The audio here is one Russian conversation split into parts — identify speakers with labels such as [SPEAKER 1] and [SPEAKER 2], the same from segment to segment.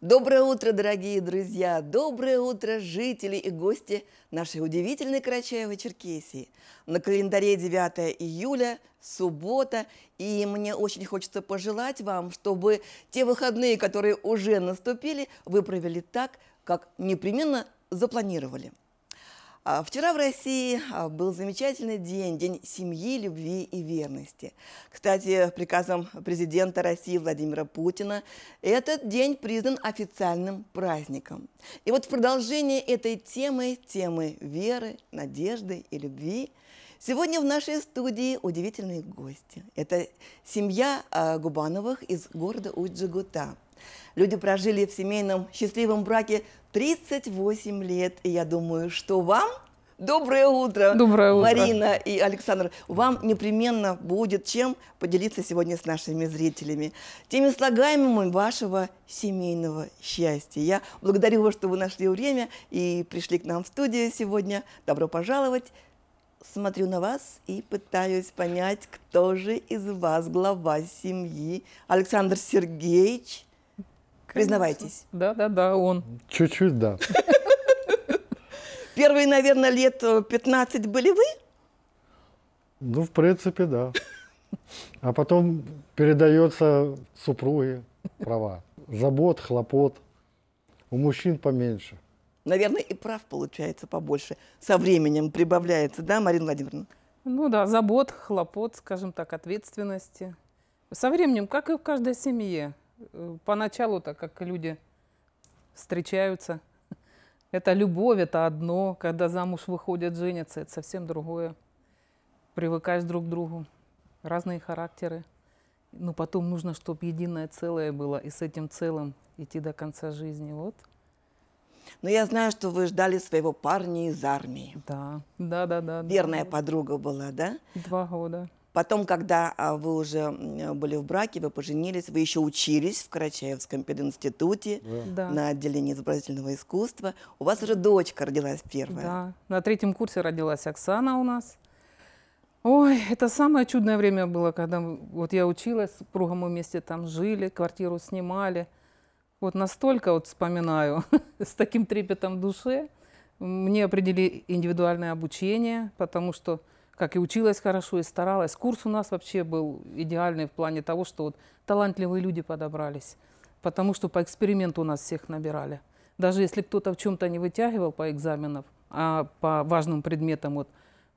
[SPEAKER 1] Доброе утро, дорогие друзья! Доброе утро, жители и гости нашей удивительной Карачаево-Черкесии. На календаре 9 июля, суббота, и мне очень хочется пожелать вам, чтобы те выходные, которые уже наступили, вы провели так, как непременно запланировали. А, вчера в России а, был замечательный день, День семьи, любви и верности. Кстати, приказом президента России Владимира Путина этот день признан официальным праздником. И вот в продолжение этой темы, темы веры, надежды и любви, сегодня в нашей студии удивительные гости. Это семья а, Губановых из города Уджигута. Люди прожили в семейном счастливом браке 38 лет, и я думаю, что вам Доброе утро, Доброе утро, Марина и Александр. Вам непременно будет чем поделиться сегодня с нашими зрителями. Теми слагаемыми вашего семейного счастья. Я благодарю вас, что вы нашли время и пришли к нам в студию сегодня. Добро пожаловать. Смотрю на вас и пытаюсь понять, кто же из вас глава семьи. Александр Сергеевич – Признавайтесь. Да, да, да, он.
[SPEAKER 2] Чуть-чуть, да.
[SPEAKER 1] Первые, наверное, лет 15 э, были вы?
[SPEAKER 2] Ну, в принципе, да. А потом передается супруге права. Забот, хлопот. У мужчин поменьше.
[SPEAKER 1] Наверное, и прав получается побольше. Со временем прибавляется, да, Марина Владимировна?
[SPEAKER 3] Ну да, забот, хлопот, скажем так, ответственности. Со временем, как и в каждой семье, Э, поначалу-то, как люди встречаются, это любовь, это одно. Когда замуж выходят, женятся, это совсем другое. Привыкаешь друг к другу, разные характеры. Но потом нужно, чтобы единое целое было, и с этим целым
[SPEAKER 1] идти до конца жизни. Вот. Но я знаю, что вы ждали своего парня из армии. Да, да, да, да. Верная да. подруга была, да? Два года. Потом, когда а, вы уже были в браке, вы поженились, вы еще учились в Карачаевском пединституте да. на отделении изобразительного искусства. У вас уже дочка родилась первая. Да,
[SPEAKER 3] на третьем курсе родилась Оксана у нас. Ой, это самое чудное время было, когда вот я училась, с супругом мы вместе там жили, квартиру снимали. Вот настолько вот вспоминаю с таким трепетом в душе. Мне определили индивидуальное обучение, потому что как и училась хорошо, и старалась. Курс у нас вообще был идеальный в плане того, что вот талантливые люди подобрались, потому что по эксперименту у нас всех набирали. Даже если кто-то в чем-то не вытягивал по экзаменам, а по важным предметам, вот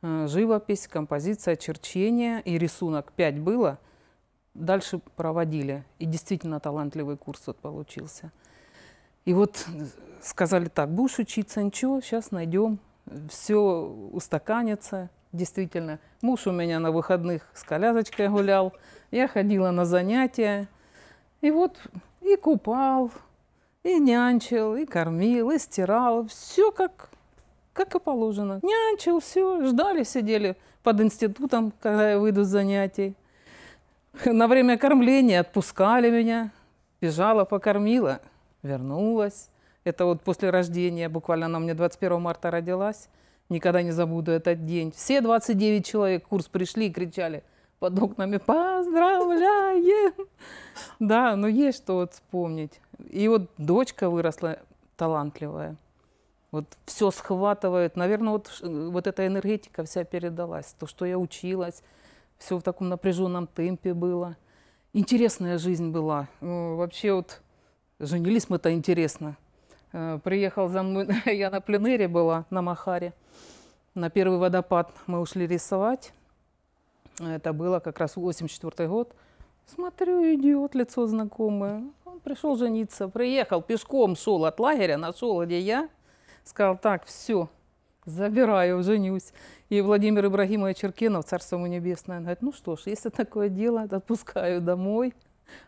[SPEAKER 3] э, живопись, композиция, черчение и рисунок пять было, дальше проводили. И действительно талантливый курс вот получился. И вот сказали так, будешь учиться, ничего, сейчас найдем, все устаканится, действительно. Муж у меня на выходных с колясочкой гулял, я ходила на занятия. И вот и купал, и нянчил, и кормил, и стирал. Все как, как и положено. Нянчил, все, ждали, сидели под институтом, когда я выйду с занятий. На время кормления отпускали меня, бежала, покормила, вернулась. Это вот после рождения, буквально она мне 21 марта родилась. Никогда не забуду этот день. Все 29 человек курс пришли и кричали под окнами «Поздравляем!» Да, но есть что вот вспомнить. И вот дочка выросла талантливая. Вот все схватывает. Наверное, вот, э, вот эта энергетика вся передалась. То, что я училась, все в таком напряженном темпе было. Интересная жизнь была. Э, вообще вот женились мы-то интересно. Э, приехал за мной, я на пленэре была, на Махаре. На первый водопад мы ушли рисовать. Это было как раз 84 год. Смотрю, идет лицо знакомое. Он пришел жениться, приехал, пешком шел от лагеря, нашел, где я. Сказал, так, все, забираю, женюсь. И Владимир Ибрагимович Черкенов, царство ему небесное, говорит, ну что ж, если такое дело, отпускаю домой.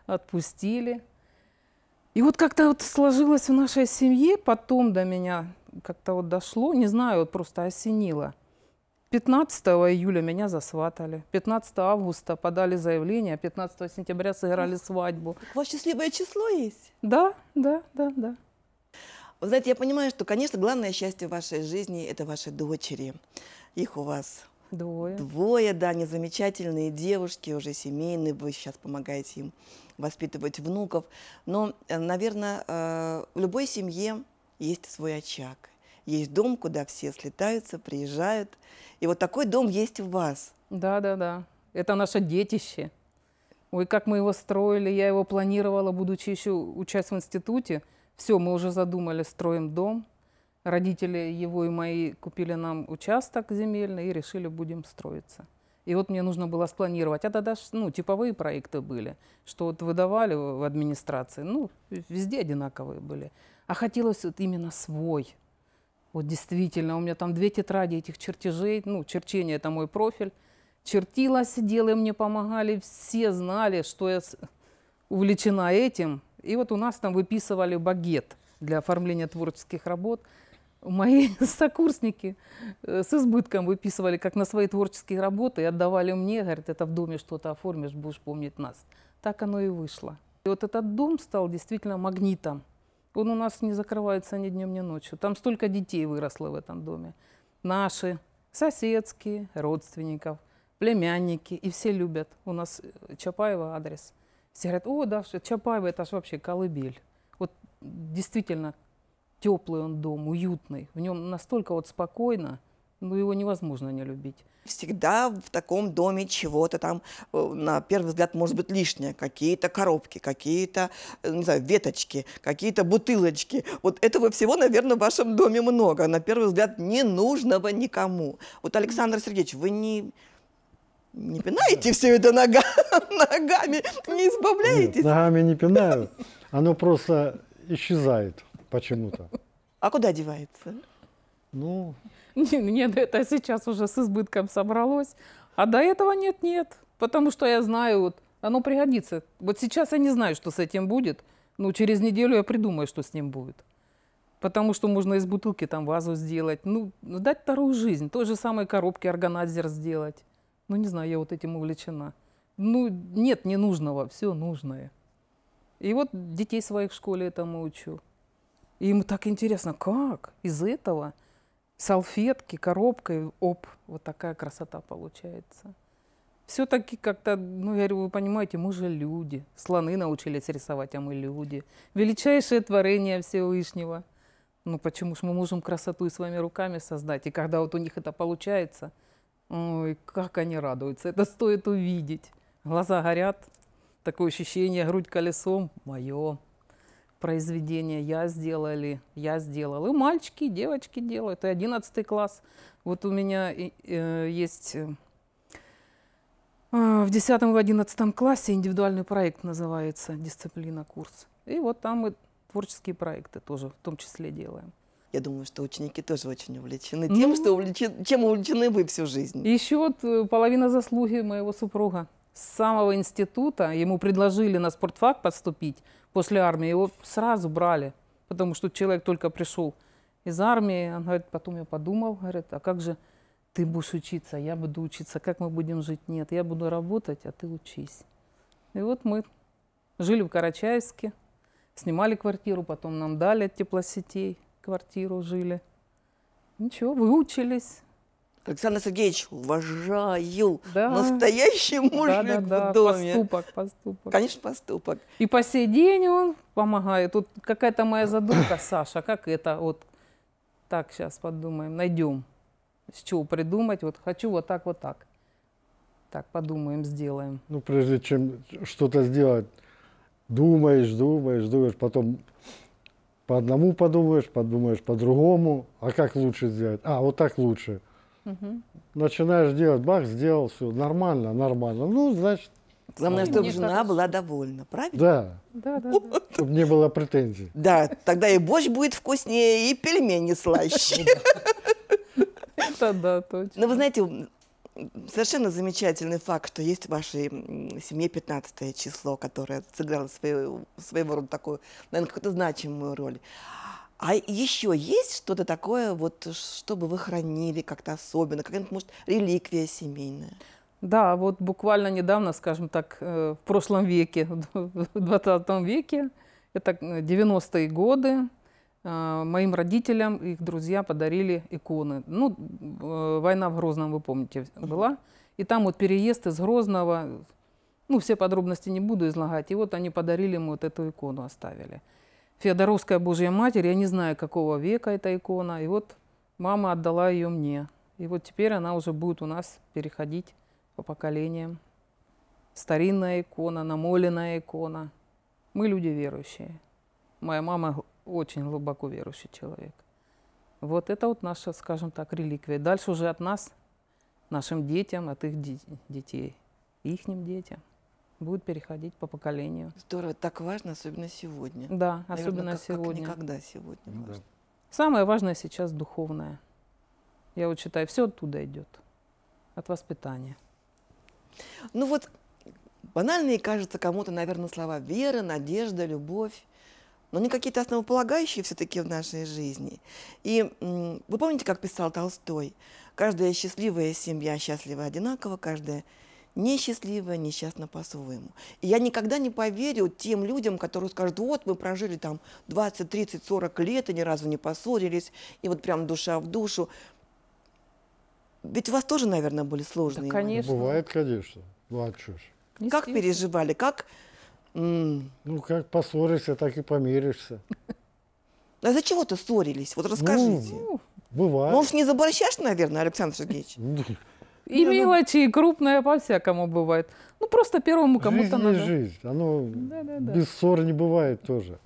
[SPEAKER 3] Отпустили. И вот как-то вот сложилось в нашей семье, потом до меня как-то вот дошло, не знаю, вот просто осенило. 15 июля меня засватали, 15 августа подали заявление, 15 сентября сыграли свадьбу. Так у вас счастливое число есть? Да, да, да, да.
[SPEAKER 1] Вы знаете, я понимаю, что, конечно, главное счастье в вашей жизни – это ваши дочери. Их у вас Двое. Двое, да, они замечательные девушки, уже семейные, вы сейчас помогаете им воспитывать внуков. Но, э, наверное, э, в любой семье есть свой очаг, есть дом, куда все слетаются, приезжают. И вот такой дом есть у вас. Да, да, да. Это наше
[SPEAKER 3] детище. Ой, как мы его строили, я его планировала, будучи еще учась в институте. Все, мы уже задумали, строим дом. Родители его и мои купили нам участок земельный и решили, будем строиться. И вот мне нужно было спланировать. А даже ну, типовые проекты были, что вот выдавали в администрации. Ну, везде одинаковые были а хотелось вот именно свой. Вот действительно, у меня там две тетради этих чертежей, ну, черчение – это мой профиль. Чертила, сидела, и мне помогали, все знали, что я увлечена этим. И вот у нас там выписывали багет для оформления творческих работ. Мои сокурсники э, с избытком выписывали, как на свои творческие работы, и отдавали мне, говорят, это в доме что-то оформишь, будешь помнить нас. Так оно и вышло. И вот этот дом стал действительно магнитом – он у нас не закрывается ни днем, ни ночью. Там столько детей выросло в этом доме. Наши, соседские, родственников, племянники. И все любят. У нас э, Чапаева адрес. Все говорят, о, да, Чапаева, это же вообще колыбель. Вот действительно теплый он дом, уютный. В нем настолько вот спокойно
[SPEAKER 1] ну, его невозможно не любить. Всегда в таком доме чего-то там, э, на первый взгляд, может быть, лишнее. Какие-то коробки, какие-то, э, не знаю, веточки, какие-то бутылочки. Вот этого всего, наверное, в вашем доме много. На первый взгляд, ненужного никому. Вот, Александр Сергеевич, вы не не пинаете все это нога, ногами, не избавляетесь?
[SPEAKER 2] Нет, ногами не пинаю. Оно просто исчезает почему-то.
[SPEAKER 1] А куда девается? Ну,
[SPEAKER 3] Ну нет, это сейчас уже с избытком собралось. А до этого нет-нет. Потому что я знаю, вот оно пригодится. Вот сейчас я не знаю, что с этим будет, но через неделю я придумаю, что с ним будет. Потому что можно из бутылки там вазу сделать. Ну, ну дать вторую жизнь. Той же самой коробки органайзер сделать. Ну, не знаю, я вот этим увлечена. Ну, нет ненужного, все нужное. И вот детей своих в школе этому учу. И им так интересно, как из этого – салфетки, коробкой, оп, вот такая красота получается. Все-таки как-то, ну, я говорю, вы понимаете, мы же люди. Слоны научились рисовать, а мы люди. Величайшее творение Всевышнего. Ну, почему ж мы можем красоту и своими руками создать? И когда вот у них это получается, ой, как они радуются. Это стоит увидеть. Глаза горят, такое ощущение, грудь колесом. Мое произведение я сделали, я сделал. И мальчики, и девочки делают, и 11 класс. Вот у меня э, есть э, а, в 10 в 11 классе индивидуальный проект называется «Дисциплина курс». И вот там мы творческие проекты тоже в том числе делаем. Я думаю, что ученики тоже очень увлечены тем, ну, что
[SPEAKER 1] увлечен, чем увлечены вы всю жизнь.
[SPEAKER 3] Еще вот э, половина заслуги моего супруга. С самого института ему предложили на спортфак поступить после армии. Его сразу брали, потому что человек только пришел из армии. Он говорит, потом я подумал, говорит, а как же ты будешь учиться, я буду учиться, как мы будем жить? Нет, я буду работать, а ты учись. И вот мы жили в Карачаевске, снимали квартиру, потом нам дали от теплосетей квартиру, жили. Ничего,
[SPEAKER 1] выучились, Александр Сергеевич, уважаю. Да. Настоящий мужик да, да, да. в доме. Поступок, поступок. Конечно, поступок.
[SPEAKER 3] И по сей день он помогает. Тут вот какая-то моя задумка, Саша, как это вот так сейчас подумаем, найдем, с чего придумать. Вот хочу вот так, вот так. Так, подумаем, сделаем.
[SPEAKER 2] Ну, прежде чем что-то сделать, думаешь, думаешь, думаешь, потом по одному подумаешь, подумаешь по-другому, а как лучше сделать? А, вот так лучше. Угу. Начинаешь делать, бах, сделал все, нормально, нормально. Ну, значит... Главное, чтобы жена кажется... была
[SPEAKER 1] довольна, правильно? Да. Да, да, да.
[SPEAKER 2] Чтобы не было претензий. Да,
[SPEAKER 1] тогда и борщ будет вкуснее, и пельмени слаще. Это да, точно. Но ну, вы знаете, совершенно замечательный факт, что есть в вашей семье 15 число, которое сыграло свою, своего рода такую, наверное, какую-то значимую роль. А еще есть что-то такое, вот, чтобы вы хранили как-то особенно, какая-нибудь, может, реликвия семейная? Да, вот буквально недавно,
[SPEAKER 3] скажем так, э, в прошлом веке, в 20 веке, это 90-е э, годы, э, моим родителям их друзья подарили иконы. Ну, война в Грозном, вы помните, была. И там вот переезд из Грозного, ну, все подробности не буду излагать. И вот они подарили ему вот эту икону, оставили. Феодоровская Божья Матерь, я не знаю, какого века эта икона. И вот мама отдала ее мне. И вот теперь она уже будет у нас переходить по поколениям. Старинная икона, намоленная икона. Мы люди верующие. Моя мама очень глубоко верующий человек. Вот это вот наша, скажем так, реликвия. Дальше уже от нас, нашим детям, от их детей, ихним детям будут переходить по поколению.
[SPEAKER 1] Здорово, так важно, особенно сегодня. Да,
[SPEAKER 3] Наверное, особенно как, сегодня. Как никогда сегодня. Ну, важно. Самое важное сейчас духовное.
[SPEAKER 1] Я вот считаю, все оттуда идет, от воспитания. Ну вот банальные, кажется, кому-то, наверное, слова вера, надежда, любовь но они какие-то основополагающие все-таки в нашей жизни. И вы помните, как писал Толстой? Каждая счастливая семья счастлива одинаково, каждая несчастливая, несчастна по-своему. И я никогда не поверю тем людям, которые скажут, вот мы прожили там 20, 30, 40 лет и ни разу не поссорились, и вот прям душа в душу.
[SPEAKER 2] Ведь у вас тоже, наверное, были сложные. Да, конечно. Моменты. Бывает, конечно. Ну, а что ж. Как переживали? Как... Ну, как поссоришься, так и помиришься. А за чего-то ссорились? Вот ну, расскажите. Ну, бывает. Ну, уж не
[SPEAKER 1] заборщаешь, наверное, Александр Сергеевич? Ну, ну, и не, мелочи, ну... и крупные по-всякому бывает.
[SPEAKER 3] Ну, просто первому кому-то надо. жизнь,
[SPEAKER 2] оно да, да, да. без ссор не бывает тоже.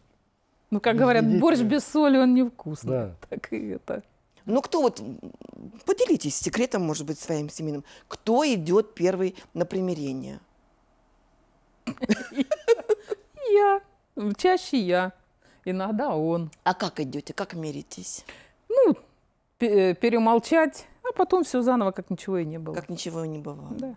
[SPEAKER 2] Ну, как без говорят, едите. борщ без соли, он невкусный. Да.
[SPEAKER 1] Так и это. Ну, кто вот, поделитесь секретом, может быть, своим семейным. Кто идет первый на примирение? Я. Чаще я.
[SPEAKER 3] Иногда он. А как идете? Как миритесь? Ну, э, перемолчать
[SPEAKER 1] потом все заново, как
[SPEAKER 3] ничего и не было. Как ничего и не бывало.
[SPEAKER 1] Да.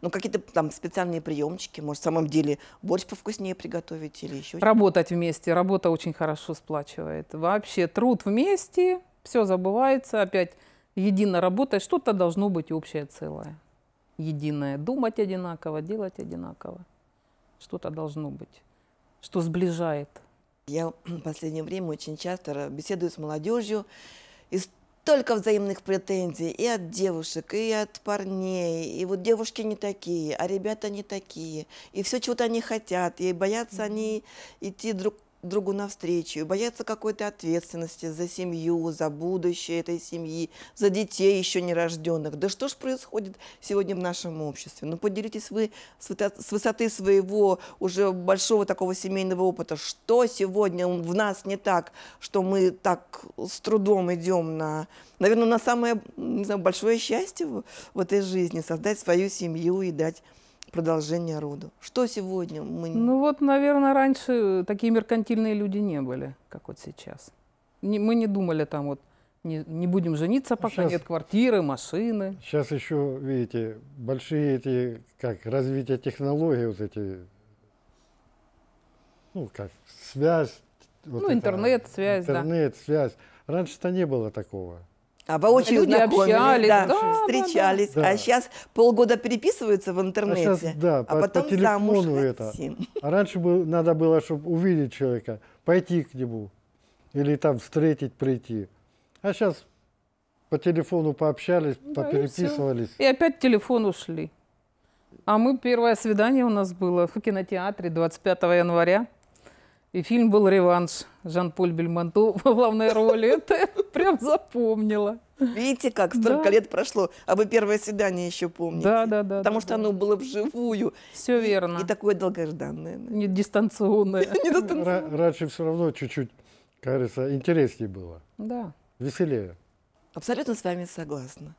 [SPEAKER 1] Ну, какие-то там специальные приемчики, может, в самом деле борщ повкуснее приготовить или еще
[SPEAKER 3] Работать вместе, работа очень хорошо сплачивает. Вообще труд вместе, все забывается, опять едино работать, что-то должно быть общее целое, единое. Думать одинаково,
[SPEAKER 1] делать одинаково, что-то должно быть, что сближает. Я в последнее время очень часто беседую с молодежью, и только взаимных претензий и от девушек, и от парней. И вот девушки не такие, а ребята не такие. И все чего-то они хотят, и боятся они идти друг другу навстречу, боятся какой-то ответственности за семью, за будущее этой семьи, за детей еще нерожденных. Да что ж происходит сегодня в нашем обществе? Ну, поделитесь вы с высоты своего уже большого такого семейного опыта. Что сегодня в нас не так, что мы так с трудом идем на, наверное, на самое не знаю, большое счастье в, в этой жизни, создать свою семью и дать продолжение рода. Что сегодня мы...
[SPEAKER 3] Ну вот, наверное, раньше такие меркантильные люди не были, как вот сейчас. Не, мы не думали там вот, не, не будем жениться, пока сейчас, нет
[SPEAKER 2] квартиры,
[SPEAKER 3] машины.
[SPEAKER 2] Сейчас еще, видите, большие эти, как, развитие технологий, вот эти, ну, как, связь. Вот ну, интернет-связь, интернет, да. Интернет-связь. Раньше-то не было такого. А воочию Люди знакомились, общались, да, да, встречались. Да, да. А сейчас полгода переписываются в интернете, а, сейчас, да, а по, потом по телефону замуж это. А раньше бы, надо было, чтобы увидеть человека, пойти к нему или там встретить, прийти. А сейчас по телефону пообщались, да, попереписывались.
[SPEAKER 3] И, и опять телефон ушли. А мы первое свидание у нас было в кинотеатре 25 января. И фильм был «Реванш». Жан-Поль Бельмонто в главной роли. Это прям запомнила. Видите,
[SPEAKER 1] как столько да. лет прошло, а вы первое свидание еще помните. Да, да, да. Потому да, что да. оно было вживую. Все и, верно. И такое долгожданное. Не
[SPEAKER 2] дистанционное. Не дистанционное. Раньше все равно чуть-чуть, кажется, интереснее было. Да. Веселее.
[SPEAKER 1] Абсолютно с вами согласна.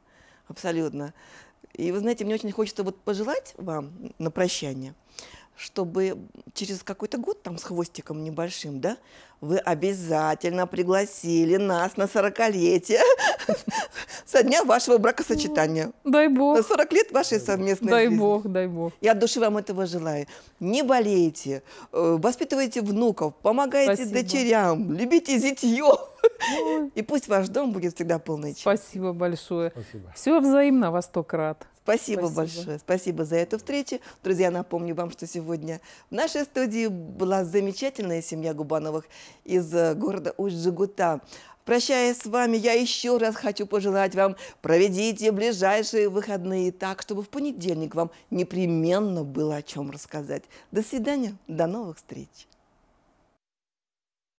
[SPEAKER 1] Абсолютно. И вы знаете, мне очень хочется вот пожелать вам на прощание – чтобы через какой-то год там с хвостиком небольшим, да, вы обязательно пригласили нас на сорокалетие со дня вашего бракосочетания. Дай бог. На 40 лет вашей совместной дай жизни. Дай бог, дай бог. Я от души вам этого желаю. Не болейте, э, воспитывайте внуков, помогайте Спасибо. дочерям, любите зитье. И пусть ваш дом будет всегда полный. Спасибо большое. Спасибо. Все взаимно, во сто крат. Спасибо, Спасибо большое. Спасибо за эту встречу. Друзья, напомню вам, что сегодня в нашей студии была замечательная семья Губановых из э, города Усть-Жигута. Прощаясь с вами, я еще раз хочу пожелать вам, проведите ближайшие выходные так, чтобы в понедельник вам непременно было о чем рассказать. До свидания, до новых встреч.